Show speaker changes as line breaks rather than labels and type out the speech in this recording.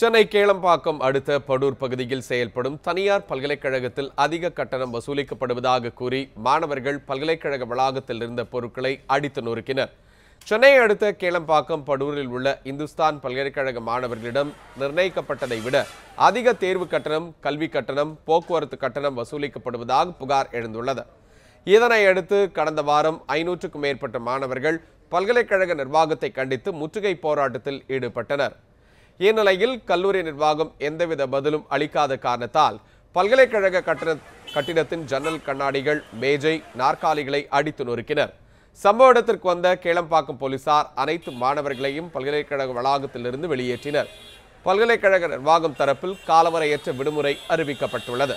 சென்னை கேளம்பாக்கம் அடுத்த படூர் பகுதியில் செயல்படும் தனியார் பல்கலைக்கழகத்தில் அதிக கட்டணம் வசூலிக்கப்படுவதாக கூறி மாணவர்கள் பல்கலைக்கழக வளாகத்தில் இருந்த பொருட்களை அடித்து நொறுக்கினர் சென்னை அடுத்த கேளம்பாக்கம் படூரில் உள்ள இந்துஸ்தான் பல்கலைக்கழக மாணவர்களிடம் நிர்ணயிக்கப்பட்டதை விட அதிக தேர்வு கட்டணம் கல்வி கட்டணம் போக்குவரத்து கட்டணம் வசூலிக்கப்படுவதாக புகார் எழுந்துள்ளது இதனை அடுத்து கடந்த வாரம் ஐநூற்றுக்கும் மேற்பட்ட மாணவர்கள் பல்கலைக்கழக நிர்வாகத்தை கண்டித்து முற்றுகை போராட்டத்தில் ஈடுபட்டனர் இந்நிலையில் கல்லூரி நிர்வாகம் எந்தவித பதிலும் அளிக்காத காரணத்தால் பல்கலைக்கழக கட்டண கட்டிடத்தின் ஜன்னல் கண்ணாடிகள் மேஜை நாற்காலிகளை அடித்து நொறுக்கினர் சம்பவ இடத்திற்கு வந்த கேளம்பாக்கம் போலீசார் அனைத்து மாணவர்களையும் பல்கலைக்கழக வளாகத்திலிருந்து வெளியேற்றினர் பல்கலைக்கழக நிர்வாகம் தரப்பில் காலவரையற்ற விடுமுறை அறிவிக்கப்பட்டுள்ளது